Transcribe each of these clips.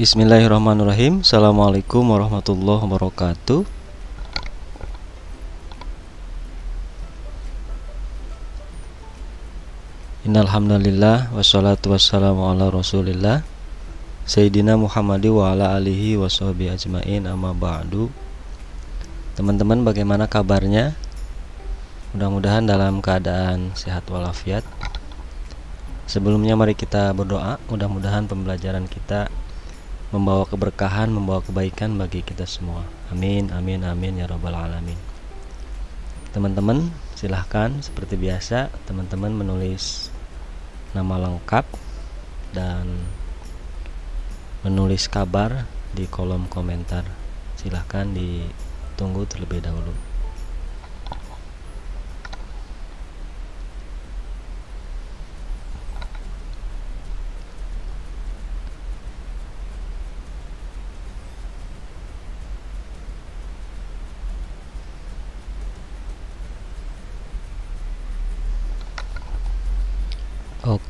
Bismillahirrahmanirrahim Assalamualaikum warahmatullahi wabarakatuh Innalhamdulillah Wassalatu wassalamu ala rasulillah Sayyidina Muhammadi wa ala alihi wa ajmain amma ba'du Teman-teman bagaimana kabarnya? Mudah-mudahan dalam keadaan sehat walafiat Sebelumnya mari kita berdoa Mudah-mudahan pembelajaran kita membawa keberkahan, membawa kebaikan bagi kita semua. Amin, amin, amin ya robbal alamin. Teman-teman, silahkan seperti biasa teman-teman menulis nama lengkap dan menulis kabar di kolom komentar. Silahkan ditunggu terlebih dahulu.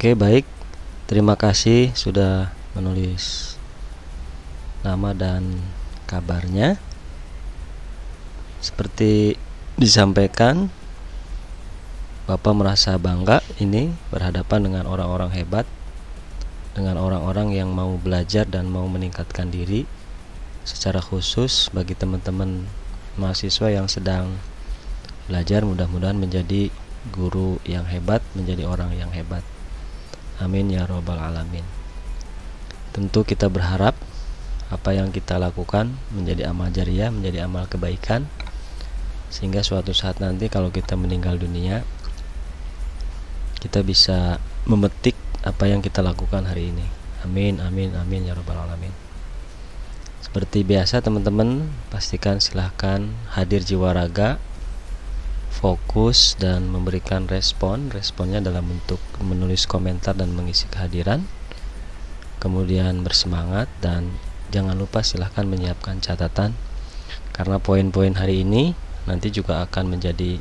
Oke, baik. Terima kasih sudah menulis nama dan kabarnya. Seperti disampaikan, Bapak merasa bangga ini berhadapan dengan orang-orang hebat, dengan orang-orang yang mau belajar dan mau meningkatkan diri, secara khusus bagi teman-teman mahasiswa yang sedang belajar mudah-mudahan menjadi guru yang hebat, menjadi orang yang hebat. Amin ya Robbal 'Alamin. Tentu kita berharap apa yang kita lakukan menjadi amal jariah, menjadi amal kebaikan, sehingga suatu saat nanti, kalau kita meninggal dunia, kita bisa memetik apa yang kita lakukan hari ini. Amin, amin, amin ya robbal 'Alamin. Seperti biasa, teman-teman, pastikan silahkan hadir jiwa raga fokus dan memberikan respon responnya dalam bentuk menulis komentar dan mengisi kehadiran kemudian bersemangat dan jangan lupa silahkan menyiapkan catatan karena poin-poin hari ini nanti juga akan menjadi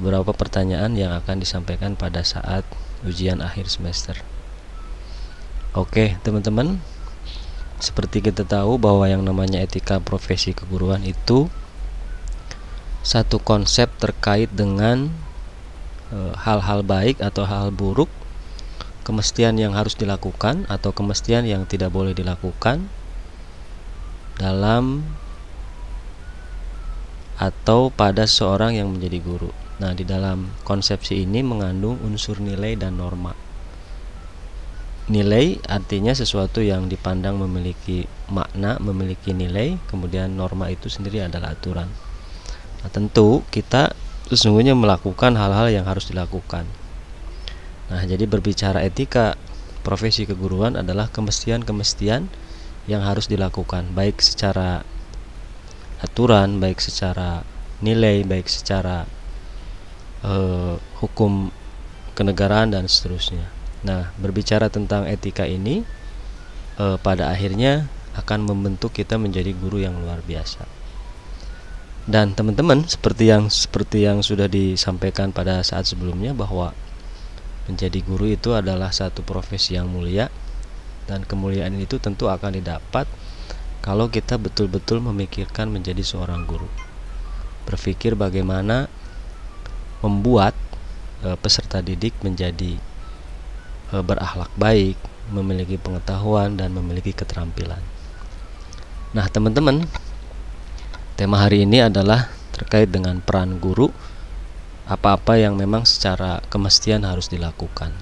beberapa pertanyaan yang akan disampaikan pada saat ujian akhir semester Oke teman-teman seperti kita tahu bahwa yang namanya etika profesi keguruan itu satu konsep terkait dengan e, hal-hal e, baik atau hal, -hal buruk, kemestian yang harus dilakukan atau kemestian yang tidak boleh dilakukan dalam atau pada seorang yang menjadi guru. Nah, di dalam konsepsi ini mengandung unsur nilai dan norma. Nilai artinya sesuatu yang dipandang memiliki makna, memiliki nilai, kemudian norma itu sendiri adalah aturan. Nah, tentu kita sesungguhnya melakukan hal-hal yang harus dilakukan. Nah, jadi berbicara etika profesi keguruan adalah kemestian-kemestian yang harus dilakukan, baik secara aturan, baik secara nilai, baik secara eh, hukum kenegaraan dan seterusnya. Nah, berbicara tentang etika ini eh, pada akhirnya akan membentuk kita menjadi guru yang luar biasa dan teman-teman seperti yang seperti yang sudah disampaikan pada saat sebelumnya bahwa menjadi guru itu adalah satu profesi yang mulia dan kemuliaan itu tentu akan didapat kalau kita betul-betul memikirkan menjadi seorang guru berpikir bagaimana membuat e, peserta didik menjadi e, berakhlak baik memiliki pengetahuan dan memiliki keterampilan nah teman-teman Tema hari ini adalah terkait dengan peran guru, apa-apa yang memang secara kemestian harus dilakukan.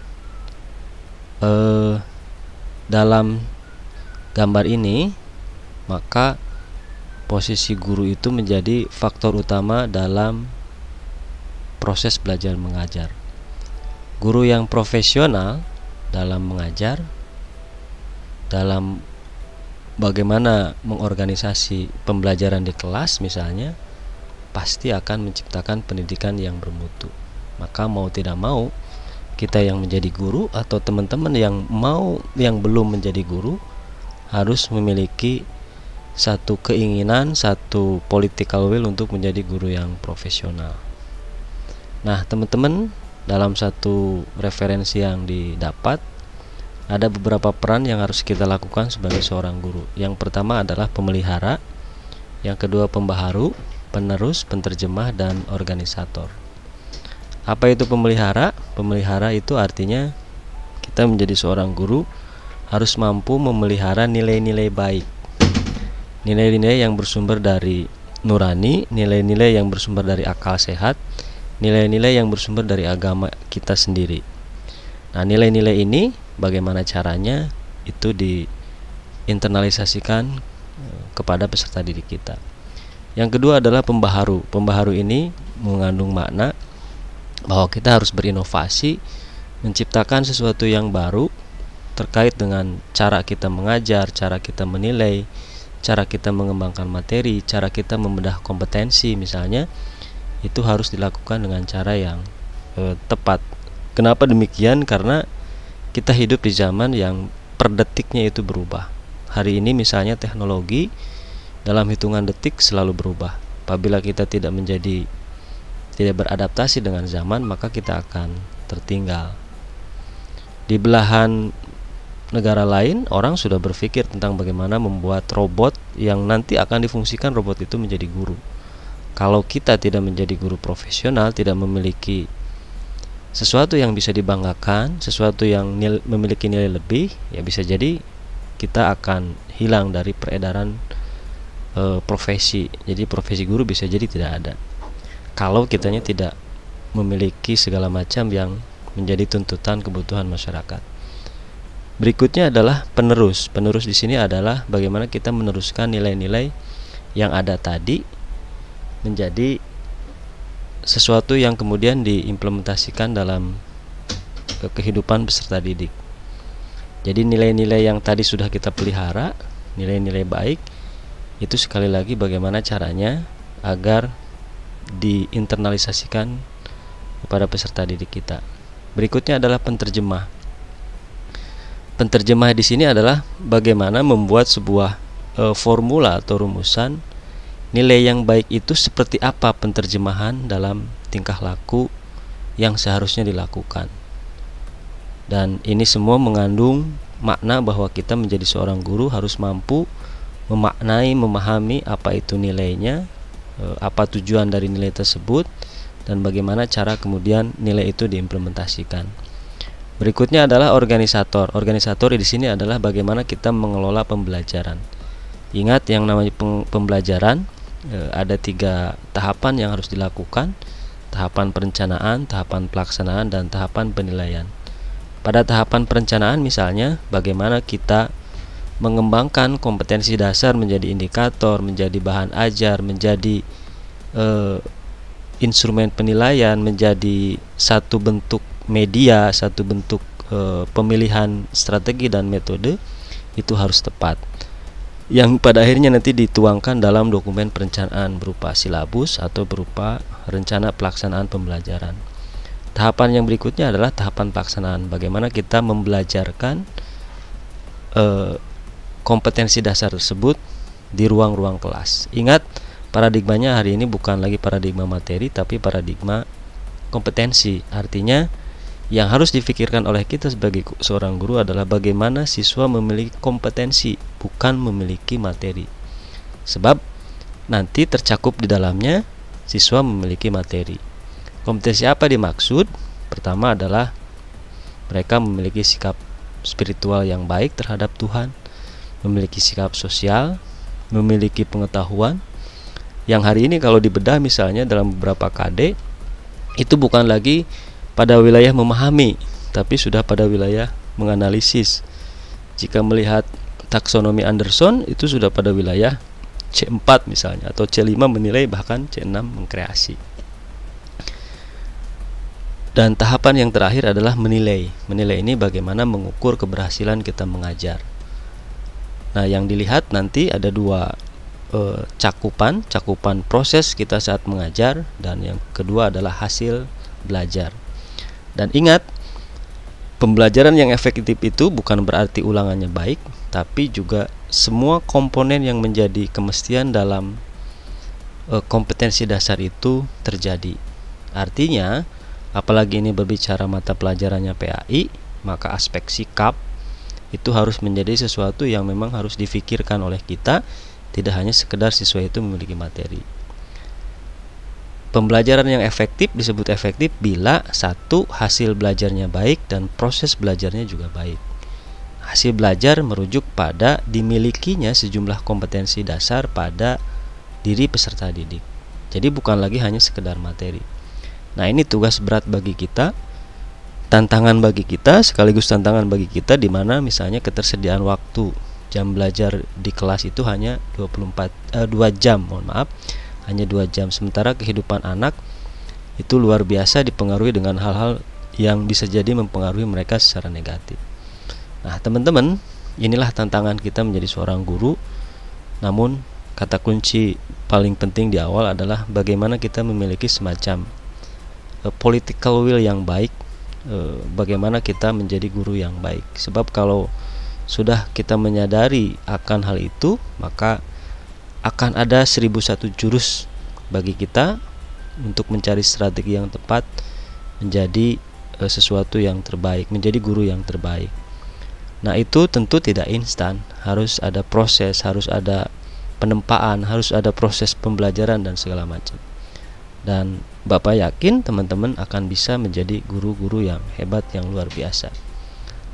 Eh, dalam gambar ini, maka posisi guru itu menjadi faktor utama dalam proses belajar mengajar. Guru yang profesional dalam mengajar, dalam bagaimana mengorganisasi pembelajaran di kelas misalnya pasti akan menciptakan pendidikan yang bermutu. Maka mau tidak mau kita yang menjadi guru atau teman-teman yang mau yang belum menjadi guru harus memiliki satu keinginan, satu political will untuk menjadi guru yang profesional. Nah, teman-teman, dalam satu referensi yang didapat ada beberapa peran yang harus kita lakukan sebagai seorang guru. Yang pertama adalah pemelihara, yang kedua pembaharu, penerus, penterjemah, dan organisator. Apa itu pemelihara? Pemelihara itu artinya kita menjadi seorang guru harus mampu memelihara nilai-nilai baik. Nilai-nilai yang bersumber dari nurani, nilai-nilai yang bersumber dari akal sehat, nilai-nilai yang bersumber dari agama kita sendiri. Nah, nilai-nilai ini bagaimana caranya itu diinternalisasikan eh, kepada peserta didik kita. Yang kedua adalah pembaharu. Pembaharu ini mengandung makna bahwa kita harus berinovasi, menciptakan sesuatu yang baru terkait dengan cara kita mengajar, cara kita menilai, cara kita mengembangkan materi, cara kita membedah kompetensi misalnya itu harus dilakukan dengan cara yang eh, tepat. Kenapa demikian? Karena kita hidup di zaman yang per detiknya itu berubah. Hari ini misalnya teknologi dalam hitungan detik selalu berubah. Apabila kita tidak menjadi tidak beradaptasi dengan zaman, maka kita akan tertinggal. Di belahan negara lain, orang sudah berpikir tentang bagaimana membuat robot yang nanti akan difungsikan robot itu menjadi guru. Kalau kita tidak menjadi guru profesional, tidak memiliki sesuatu yang bisa dibanggakan, sesuatu yang nil, memiliki nilai lebih, ya bisa jadi kita akan hilang dari peredaran e, profesi. Jadi profesi guru bisa jadi tidak ada. Kalau kitanya tidak memiliki segala macam yang menjadi tuntutan kebutuhan masyarakat. Berikutnya adalah penerus. Penerus di sini adalah bagaimana kita meneruskan nilai-nilai yang ada tadi menjadi sesuatu yang kemudian diimplementasikan dalam eh, kehidupan peserta didik. Jadi nilai-nilai yang tadi sudah kita pelihara, nilai-nilai baik itu sekali lagi bagaimana caranya agar diinternalisasikan kepada peserta didik kita. Berikutnya adalah penterjemah. Penterjemah di sini adalah bagaimana membuat sebuah e, formula atau rumusan Nilai yang baik itu seperti apa penterjemahan dalam tingkah laku yang seharusnya dilakukan. Dan ini semua mengandung makna bahwa kita menjadi seorang guru harus mampu memaknai, memahami apa itu nilainya, e, apa tujuan dari nilai tersebut, dan bagaimana cara kemudian nilai itu diimplementasikan. Berikutnya adalah organisator. Organisator di sini adalah bagaimana kita mengelola pembelajaran. Ingat yang namanya pembelajaran e, ada tiga tahapan yang harus dilakukan tahapan perencanaan, tahapan pelaksanaan, dan tahapan penilaian. Pada tahapan perencanaan, misalnya, bagaimana kita mengembangkan kompetensi dasar menjadi indikator, menjadi bahan ajar, menjadi e, instrumen penilaian, menjadi satu bentuk media, satu bentuk e, pemilihan strategi dan metode itu harus tepat yang pada akhirnya nanti dituangkan dalam dokumen perencanaan berupa silabus atau berupa rencana pelaksanaan pembelajaran. Tahapan yang berikutnya adalah tahapan pelaksanaan. Bagaimana kita membelajarkan eh, kompetensi dasar tersebut di ruang-ruang kelas. Ingat, paradigmanya hari ini bukan lagi paradigma materi tapi paradigma kompetensi. Artinya yang harus difikirkan oleh kita sebagai seorang guru adalah bagaimana siswa memiliki kompetensi, bukan memiliki materi. Sebab nanti tercakup di dalamnya siswa memiliki materi. Kompetensi apa dimaksud? Pertama adalah mereka memiliki sikap spiritual yang baik terhadap Tuhan, memiliki sikap sosial, memiliki pengetahuan. Yang hari ini kalau dibedah misalnya dalam beberapa KD itu bukan lagi pada wilayah memahami, tapi sudah pada wilayah menganalisis. Jika melihat taksonomi Anderson itu sudah pada wilayah C4 misalnya atau C5 menilai bahkan C6 mengkreasi. Dan tahapan yang terakhir adalah menilai. Menilai ini bagaimana mengukur keberhasilan kita mengajar. Nah, yang dilihat nanti ada dua e, cakupan, cakupan proses kita saat mengajar dan yang kedua adalah hasil belajar. Dan ingat, pembelajaran yang efektif itu bukan berarti ulangannya baik, tapi juga semua komponen yang menjadi kemestian dalam e, kompetensi dasar itu terjadi. Artinya, apalagi ini berbicara mata pelajarannya PAI, maka aspek sikap itu harus menjadi sesuatu yang memang harus difikirkan oleh kita, tidak hanya sekedar siswa itu memiliki materi. Pembelajaran yang efektif disebut efektif bila satu hasil belajarnya baik dan proses belajarnya juga baik. Hasil belajar merujuk pada dimilikinya sejumlah kompetensi dasar pada diri peserta didik. Jadi bukan lagi hanya sekedar materi. Nah, ini tugas berat bagi kita. Tantangan bagi kita sekaligus tantangan bagi kita di mana misalnya ketersediaan waktu jam belajar di kelas itu hanya 24 eh, 2 jam, mohon maaf hanya dua jam sementara kehidupan anak itu luar biasa dipengaruhi dengan hal-hal yang bisa jadi mempengaruhi mereka secara negatif nah teman-teman inilah tantangan kita menjadi seorang guru namun kata kunci paling penting di awal adalah bagaimana kita memiliki semacam uh, political will yang baik uh, bagaimana kita menjadi guru yang baik sebab kalau sudah kita menyadari akan hal itu, maka akan ada 1001 jurus bagi kita untuk mencari strategi yang tepat menjadi e, sesuatu yang terbaik, menjadi guru yang terbaik. Nah, itu tentu tidak instan, harus ada proses, harus ada penempaan, harus ada proses pembelajaran dan segala macam. Dan Bapak yakin teman-teman akan bisa menjadi guru-guru yang hebat yang luar biasa.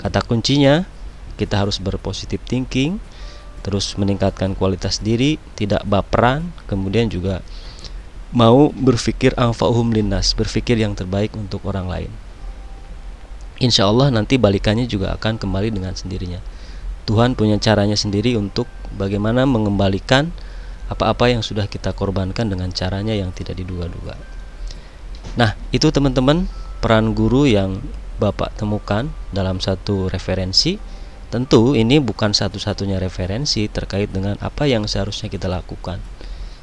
Kata kuncinya, kita harus berpositif thinking, terus meningkatkan kualitas diri, tidak baperan, kemudian juga mau berpikir anfa'uhum linnas, berpikir yang terbaik untuk orang lain. Insya Allah nanti balikannya juga akan kembali dengan sendirinya. Tuhan punya caranya sendiri untuk bagaimana mengembalikan apa-apa yang sudah kita korbankan dengan caranya yang tidak diduga-duga. Nah, itu teman-teman peran guru yang Bapak temukan dalam satu referensi Tentu ini bukan satu-satunya referensi terkait dengan apa yang seharusnya kita lakukan.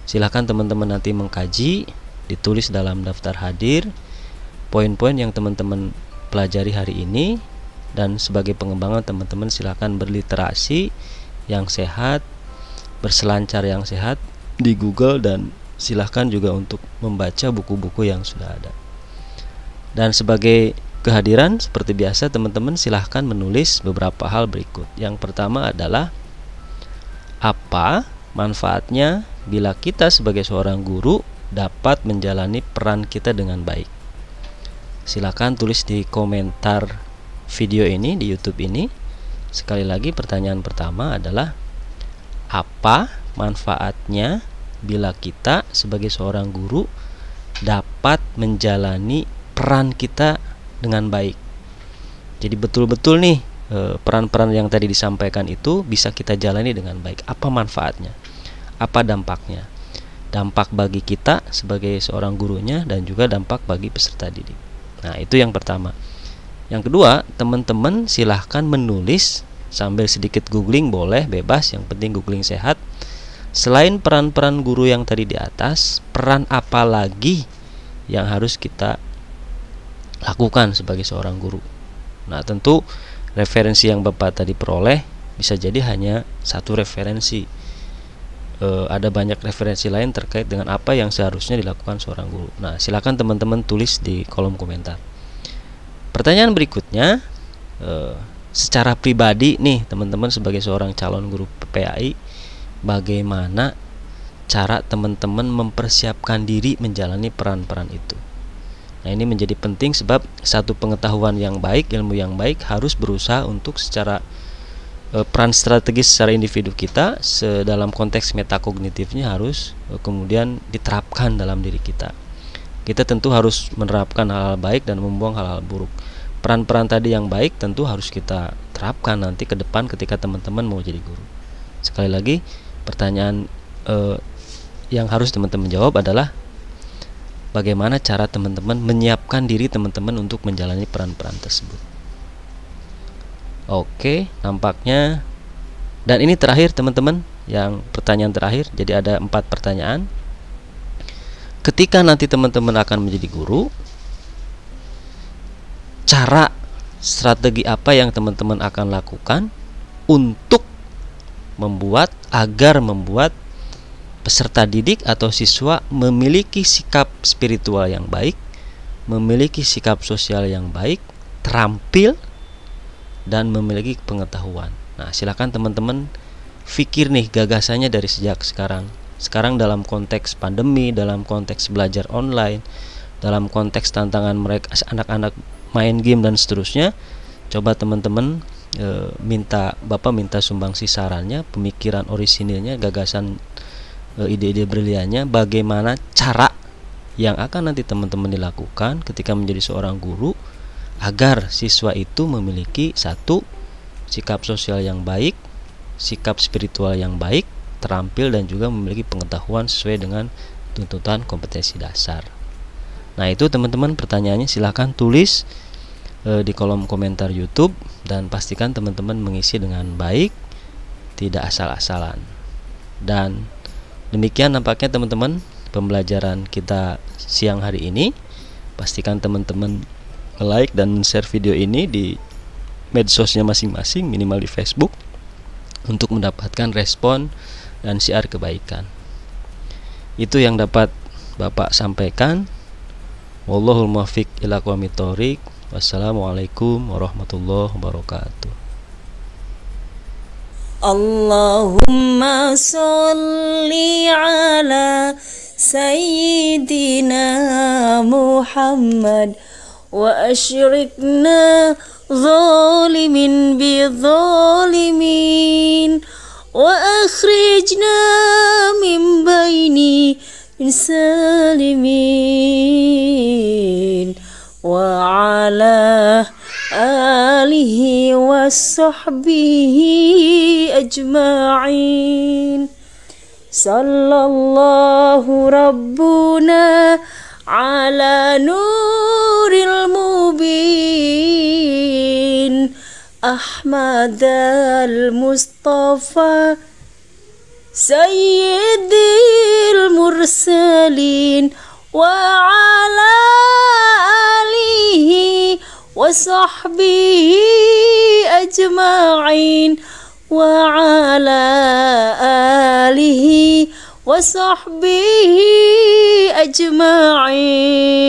Silahkan teman-teman nanti mengkaji, ditulis dalam daftar hadir, poin-poin yang teman-teman pelajari hari ini, dan sebagai pengembangan teman-teman silahkan berliterasi yang sehat, berselancar yang sehat di Google dan silahkan juga untuk membaca buku-buku yang sudah ada. Dan sebagai kehadiran seperti biasa teman-teman silahkan menulis beberapa hal berikut. Yang pertama adalah apa manfaatnya bila kita sebagai seorang guru dapat menjalani peran kita dengan baik. Silahkan tulis di komentar video ini di YouTube ini. Sekali lagi pertanyaan pertama adalah apa manfaatnya bila kita sebagai seorang guru dapat menjalani peran kita dengan baik. Jadi betul-betul nih eh, peran-peran yang tadi disampaikan itu bisa kita jalani dengan baik. Apa manfaatnya? Apa dampaknya? Dampak bagi kita sebagai seorang gurunya dan juga dampak bagi peserta didik. Nah, itu yang pertama. Yang kedua, teman-teman silahkan menulis sambil sedikit googling boleh bebas, yang penting googling sehat. Selain peran-peran guru yang tadi di atas, peran apa lagi yang harus kita lakukan sebagai seorang guru. Nah, tentu referensi yang Bapak tadi peroleh bisa jadi hanya satu referensi. E, ada banyak referensi lain terkait dengan apa yang seharusnya dilakukan seorang guru. Nah, silakan teman-teman tulis di kolom komentar. Pertanyaan berikutnya, e, secara pribadi nih, teman-teman sebagai seorang calon guru PPAI, bagaimana cara teman-teman mempersiapkan diri menjalani peran-peran itu? Nah, ini menjadi penting sebab satu pengetahuan yang baik, ilmu yang baik harus berusaha untuk secara e, peran strategis secara individu kita dalam konteks metakognitifnya harus e, kemudian diterapkan dalam diri kita. Kita tentu harus menerapkan hal-hal baik dan membuang hal-hal buruk. Peran-peran tadi yang baik tentu harus kita terapkan nanti ke depan ketika teman-teman mau jadi guru. Sekali lagi, pertanyaan e, yang harus teman-teman jawab adalah bagaimana cara teman-teman menyiapkan diri teman-teman untuk menjalani peran-peran tersebut. Oke, nampaknya dan ini terakhir teman-teman yang pertanyaan terakhir. Jadi ada empat pertanyaan. Ketika nanti teman-teman akan menjadi guru, cara strategi apa yang teman-teman akan lakukan untuk membuat agar membuat peserta didik atau siswa memiliki sikap spiritual yang baik, memiliki sikap sosial yang baik, terampil, dan memiliki pengetahuan. Nah, silakan teman-teman fikir nih gagasannya dari sejak sekarang. Sekarang dalam konteks pandemi, dalam konteks belajar online, dalam konteks tantangan mereka anak-anak main game dan seterusnya, coba teman-teman e, minta Bapak minta sumbangsi sarannya, pemikiran orisinilnya, gagasan Eh, ide-ide briliannya bagaimana cara yang akan nanti teman-teman dilakukan ketika menjadi seorang guru agar siswa itu memiliki satu sikap sosial yang baik, sikap spiritual yang baik, terampil dan juga memiliki pengetahuan sesuai dengan tuntutan kompetensi dasar. Nah, itu teman-teman pertanyaannya silahkan tulis e, di kolom komentar YouTube dan pastikan teman-teman mengisi dengan baik, tidak asal-asalan. Dan Demikian nampaknya teman-teman pembelajaran kita siang hari ini. Pastikan teman-teman like dan share video ini di medsosnya masing-masing minimal di Facebook untuk mendapatkan respon dan siar kebaikan. Itu yang dapat Bapak sampaikan. Wallahul muwaffiq ila Wassalamualaikum warahmatullahi wabarakatuh. اللهم صل على سيدنا محمد وأشركنا ظالمين بظالمين وأخرجنا من بين سالمين وعلى آله وصحبه أجمعين صلى الله ربنا على نور المبين أحمد المصطفى سيد المرسلين وعلى آله وصحبه أجمعين وعلى آله وصحبه أجمعين